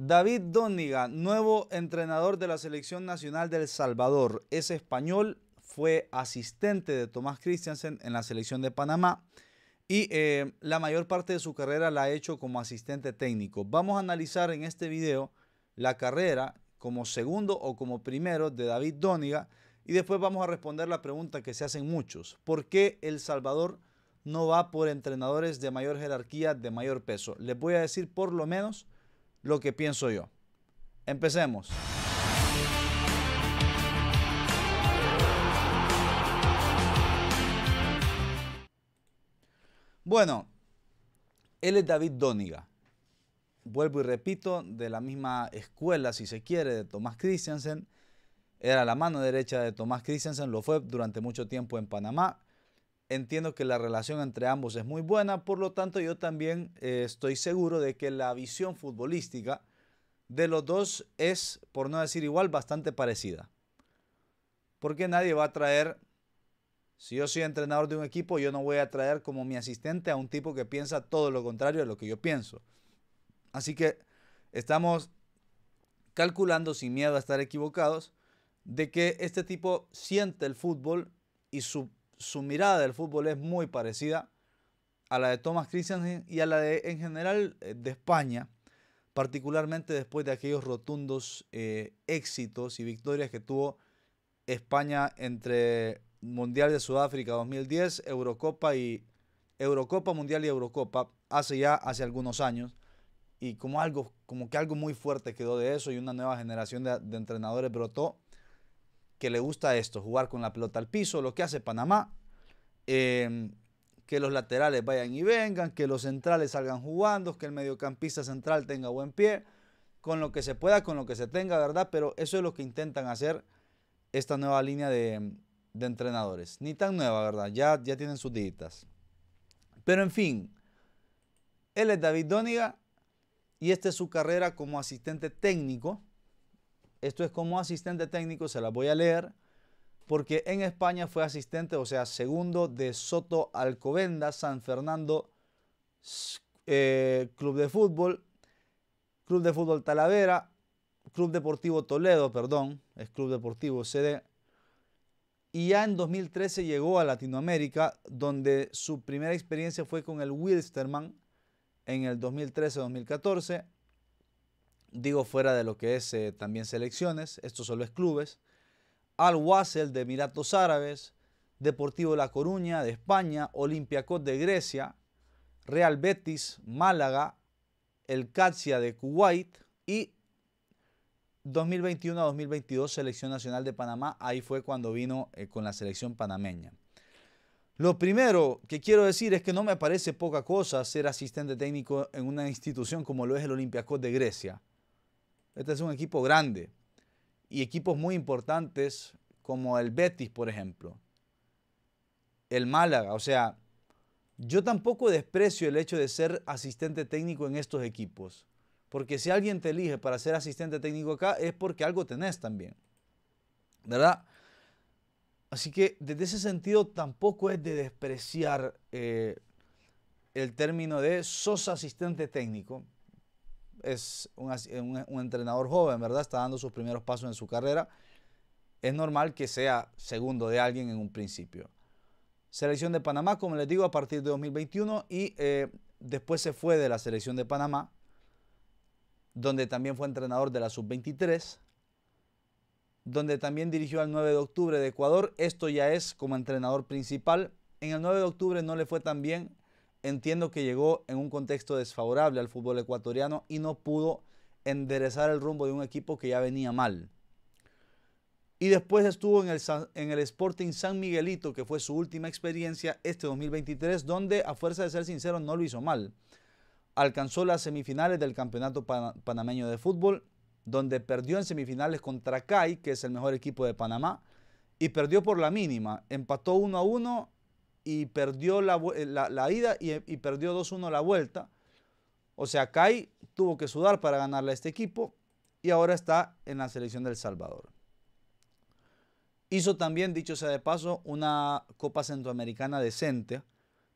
David Dóniga, nuevo entrenador de la Selección Nacional del Salvador, es español, fue asistente de Tomás Christiansen en la Selección de Panamá y eh, la mayor parte de su carrera la ha hecho como asistente técnico. Vamos a analizar en este video la carrera como segundo o como primero de David Dóniga y después vamos a responder la pregunta que se hacen muchos. ¿Por qué El Salvador no va por entrenadores de mayor jerarquía, de mayor peso? Les voy a decir por lo menos lo que pienso yo. Empecemos. Bueno, él es David Dóniga. Vuelvo y repito, de la misma escuela, si se quiere, de Tomás Christensen. Era la mano derecha de Tomás Christensen, lo fue durante mucho tiempo en Panamá entiendo que la relación entre ambos es muy buena, por lo tanto yo también eh, estoy seguro de que la visión futbolística de los dos es, por no decir igual, bastante parecida. Porque nadie va a traer, si yo soy entrenador de un equipo, yo no voy a traer como mi asistente a un tipo que piensa todo lo contrario de lo que yo pienso. Así que estamos calculando, sin miedo a estar equivocados, de que este tipo siente el fútbol y su su mirada del fútbol es muy parecida a la de Thomas Christensen y a la de, en general eh, de España, particularmente después de aquellos rotundos eh, éxitos y victorias que tuvo España entre Mundial de Sudáfrica 2010, Eurocopa y Eurocopa Mundial y Eurocopa hace ya hace algunos años y como algo como que algo muy fuerte quedó de eso y una nueva generación de entrenadores brotó que le gusta esto, jugar con la pelota al piso, lo que hace Panamá. Em, que los laterales vayan y vengan, que los centrales salgan jugando, que el mediocampista central tenga buen pie, con lo que se pueda, con lo que se tenga, ¿verdad? Pero eso es lo que intentan hacer esta nueva línea de, entrenadores. Ni tan nueva, ¿verdad? Ya, ya tienen sus ditas. Pero en fin, él es David Dóniga y esta es su carrera como asistente técnico esto es como asistente técnico, se las voy a leer, porque en España fue asistente, o sea, segundo de Soto Alcobenda, San Fernando eh, Club de Fútbol, Club de Fútbol Talavera, Club Deportivo Toledo, perdón, es Club Deportivo CD. Y ya en 2013 llegó a Latinoamérica, donde su primera experiencia fue con el Wilstermann en el 2013-2014 digo fuera de lo que es eh, también selecciones, esto solo es clubes, Al Wassel de Emiratos Árabes, Deportivo La Coruña de España, Olympiacos de Grecia, Real Betis, Málaga, el Katsia de Kuwait y 2021 2022 Selección Nacional de Panamá, ahí fue cuando vino eh, con la selección panameña. Lo primero que quiero decir es que no me parece poca cosa ser asistente técnico en una institución como lo es el Olympiacos de Grecia. Este es un equipo grande y equipos muy importantes como el Betis, por ejemplo, el Málaga, o sea, yo tampoco desprecio el hecho de ser asistente técnico en estos equipos, porque si alguien te elige para ser asistente técnico acá es porque algo tenés también, ¿verdad? Así que desde ese sentido tampoco es de despreciar eh, el término de sos asistente técnico, es un, entrenador joven, ¿verdad? Está dando sus primeros pasos en su carrera. Es normal que sea segundo de alguien en un principio. Selección de Panamá, como les digo, a partir de 2021 y eh, después se fue de la selección de Panamá, donde también fue entrenador de la sub-23, donde también dirigió al 9 de octubre de Ecuador. Esto ya es como entrenador principal. En el 9 de octubre no le fue tan bien, entiendo que llegó en un contexto desfavorable al fútbol ecuatoriano y no pudo enderezar el rumbo de un equipo que ya venía mal. Y después estuvo en el, en el Sporting San Miguelito, que fue su última experiencia este 2023, donde a fuerza de ser sincero no lo hizo mal. Alcanzó las semifinales del Campeonato Panameño de Fútbol, donde perdió en semifinales contra CAI, que es el mejor equipo de Panamá, y perdió por la mínima. Empató 1 a 1 y perdió la, eh, ida y, perdió 2-1 la vuelta. O sea, Kai tuvo que sudar para ganarle a este equipo y ahora está en la selección del Salvador. Hizo también, dicho sea de paso, una Copa Centroamericana decente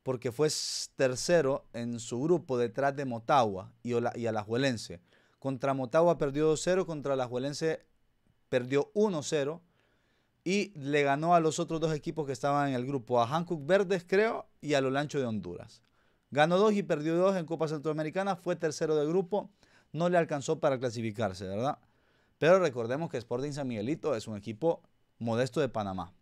porque fue tercero en su grupo detrás de Motagua y, a y Alajuelense. Contra Motagua perdió 2-0, contra Alajuelense perdió 1-0 y le ganó a los otros dos equipos que estaban en el grupo, a Hankook Verdes creo y a Lancho de Honduras. Ganó dos y perdió dos en Copa Centroamericana, fue tercero del grupo, no le alcanzó para clasificarse, ¿verdad? Pero recordemos que Sporting San Miguelito es un equipo modesto de Panamá.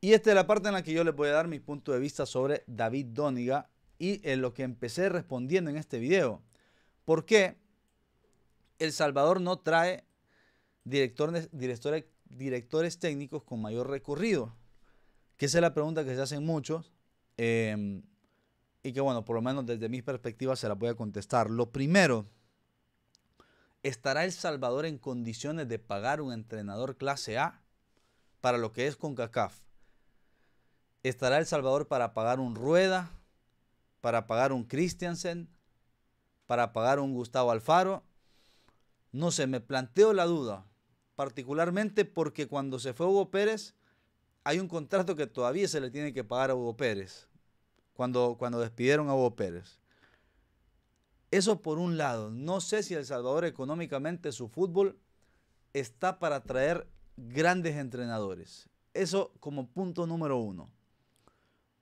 Y esta es la parte en la que yo les voy a dar mi punto de vista sobre David Dóniga y en lo que empecé respondiendo en este video. ¿Por qué El Salvador no trae directores, técnicos con mayor recorrido? Que esa es la pregunta que se hacen muchos. Em, y que bueno, por lo menos desde mi perspectiva se la voy a contestar. Lo primero, ¿estará El Salvador en condiciones de pagar un entrenador clase A para lo que es con CACAF? ¿Estará El Salvador para pagar un Rueda, para pagar un Christiansen, para pagar un Gustavo Alfaro? No sé, me planteo la duda particularmente porque cuando se fue Hugo Pérez, hay un contrato que todavía se le tiene que pagar a Hugo Pérez, cuando, cuando despidieron a Hugo Pérez. Eso por un lado, no sé si El Salvador económicamente su fútbol está para traer grandes entrenadores. Eso como punto número uno.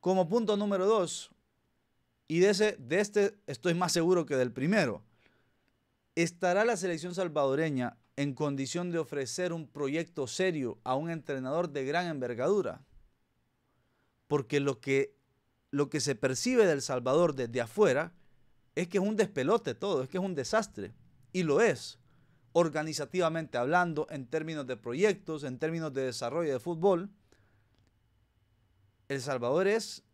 Como punto número dos, y de, ese, de este estoy más seguro que del primero, ¿estará la selección salvadoreña en condición de ofrecer un proyecto serio a un entrenador de gran envergadura. Porque lo que, lo que se percibe del Salvador desde afuera es que es un despelote todo, es que es un desastre. Y lo es, organizativamente hablando, en términos de proyectos, en términos de desarrollo de fútbol. El Salvador es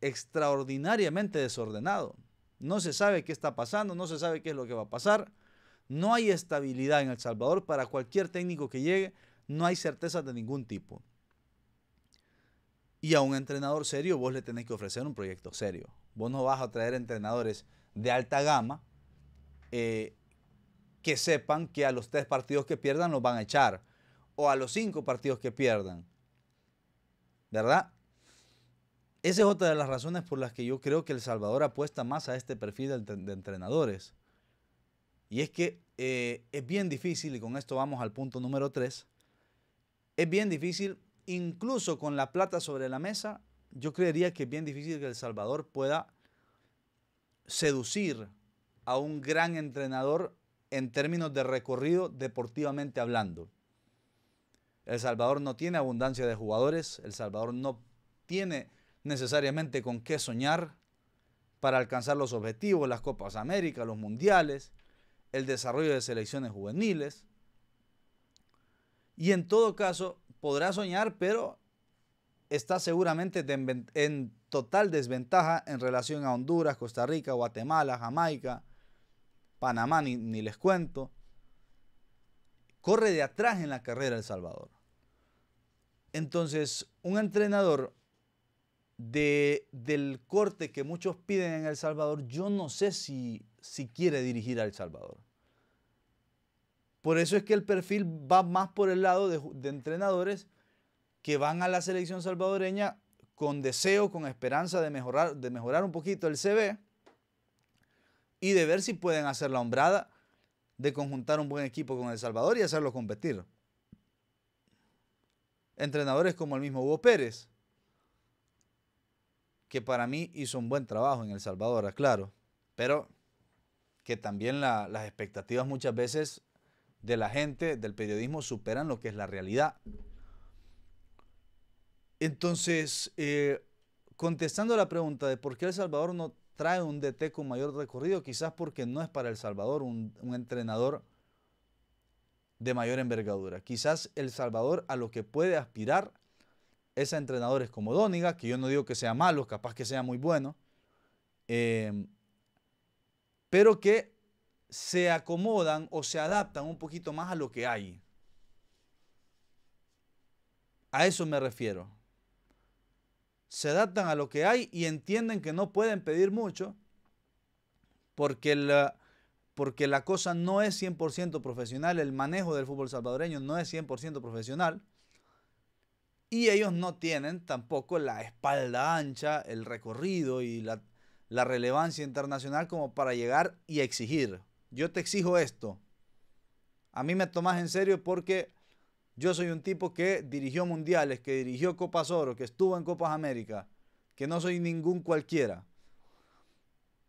extraordinariamente desordenado. No se sabe qué está pasando, no se sabe qué es lo que va a pasar. No hay estabilidad en El Salvador para cualquier técnico que llegue, no hay certeza de ningún tipo. Y a un entrenador serio vos le tenés que ofrecer un proyecto serio. Vos no vas a traer entrenadores de alta gama eh, que sepan que a los tres partidos que pierdan los van a echar o a los cinco partidos que pierdan. ¿Verdad? Esa es otra de las razones por las que yo creo que El Salvador apuesta más a este perfil de entrenadores. Y es que eh, es bien difícil, y con esto vamos al punto número 3, es bien difícil, incluso con la plata sobre la mesa, yo creería que es bien difícil que El Salvador pueda seducir a un gran entrenador en términos de recorrido deportivamente hablando. El Salvador no tiene abundancia de jugadores, El Salvador no tiene necesariamente con qué soñar para alcanzar los objetivos, las Copas América, los Mundiales el desarrollo de selecciones juveniles. Y en todo caso, podrá soñar, pero está seguramente en total desventaja en relación a Honduras, Costa Rica, Guatemala, Jamaica, Panamá, ni, ni les cuento. Corre de atrás en la carrera El Salvador. Entonces, un entrenador del corte que muchos piden en El Salvador, yo no sé si, si quiere dirigir a El Salvador. Por eso es que el perfil va más por el lado de, entrenadores que van a la selección salvadoreña con deseo, con esperanza de mejorar, de mejorar un poquito el CV y de ver si pueden hacer la hombrada de conjuntar un buen equipo con El Salvador y hacerlo competir. Entrenadores como el mismo Hugo Pérez, que para mí hizo un buen trabajo en El Salvador, claro, pero que también las expectativas muchas veces de la gente, del periodismo, superan lo que es la realidad. Entonces, eh, contestando a la pregunta de por qué El Salvador no trae un DT con mayor recorrido, quizás porque no es para El Salvador un entrenador de mayor envergadura. Quizás El Salvador a lo que puede aspirar es entrenadores como Dóniga, que yo no digo que sea malo, capaz que sea muy bueno, eh, pero que se acomodan o se adaptan un poquito más a lo que hay. A eso me refiero. Se adaptan a lo que hay y entienden que no pueden pedir mucho porque la, porque la cosa no es 100% profesional, el manejo del fútbol salvadoreño no es 100% profesional. Y ellos no tienen tampoco la espalda ancha, el recorrido y la, relevancia internacional como para llegar y exigir. Yo te exijo esto. A mí me tomas en serio porque yo soy un tipo que dirigió mundiales, que dirigió Copas Oro, que estuvo en Copas América, que no soy ningún cualquiera.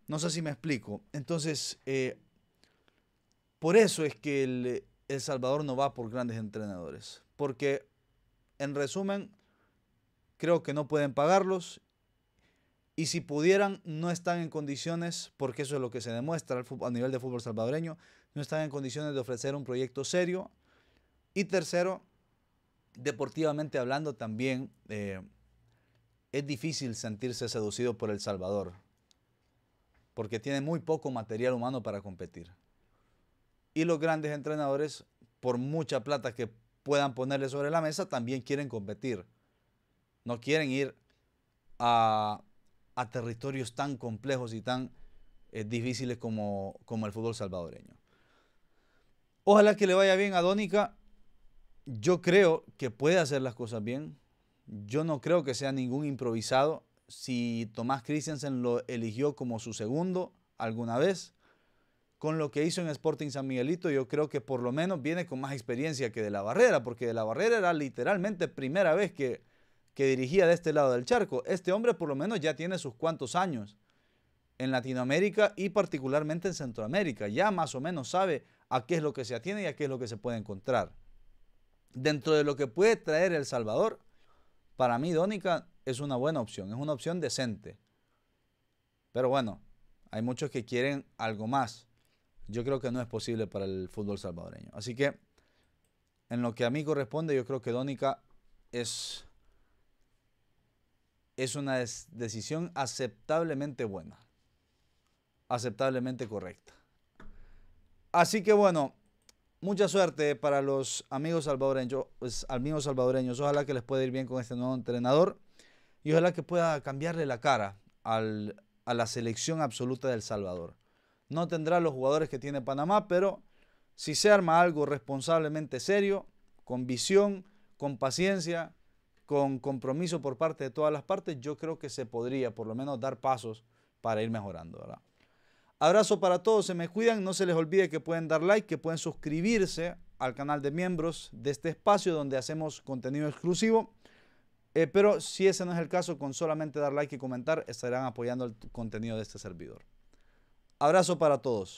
No sé si me explico. Entonces, eh, por eso es que el, el Salvador no va por grandes entrenadores. Porque en resumen, creo que no pueden pagarlos y si pudieran, no están en condiciones, porque eso es lo que se demuestra a nivel de fútbol salvadoreño, no están en condiciones de ofrecer un proyecto serio. Y tercero, deportivamente hablando también, eh, es difícil sentirse seducido por El Salvador, porque tiene muy poco material humano para competir. Y los grandes entrenadores, por mucha plata que puedan ponerle sobre la mesa, también quieren competir. No quieren ir a, territorios tan complejos y tan eh, difíciles como, el fútbol salvadoreño. Ojalá que le vaya bien a Dónica. Yo creo que puede hacer las cosas bien. Yo no creo que sea ningún improvisado. Si Tomás Christensen lo eligió como su segundo alguna vez, con lo que hizo en Sporting San Miguelito, yo creo que por lo menos viene con más experiencia que de la barrera, porque de la barrera era literalmente primera vez que, dirigía de este lado del charco. Este hombre por lo menos ya tiene sus cuantos años en Latinoamérica y particularmente en Centroamérica. Ya más o menos sabe a qué es lo que se atiene y a qué es lo que se puede encontrar. Dentro de lo que puede traer El Salvador, para mí Dónica es una buena opción, es una opción decente. Pero bueno, hay muchos que quieren algo más yo creo que no es posible para el fútbol salvadoreño. Así que, en lo que a mí corresponde, yo creo que Dónica es, es una decisión aceptablemente buena, aceptablemente correcta. Así que bueno, mucha suerte para los amigos salvadoreños, pues, mismo salvadoreños. Ojalá que les pueda ir bien con este nuevo entrenador y ojalá que pueda cambiarle la cara a la selección absoluta del Salvador. No tendrá los jugadores que tiene Panamá, pero si se arma algo responsablemente serio, con visión, con paciencia, con compromiso por parte de todas las partes, yo creo que se podría por lo menos dar pasos para ir mejorando, Abrazo para todos, se me cuidan, no se les olvide que pueden dar like, que pueden suscribirse al canal de miembros de este espacio donde hacemos contenido exclusivo. Eh, pero si ese no es el caso, con solamente dar like y comentar estarán apoyando el contenido de este servidor. Abrazo para todos.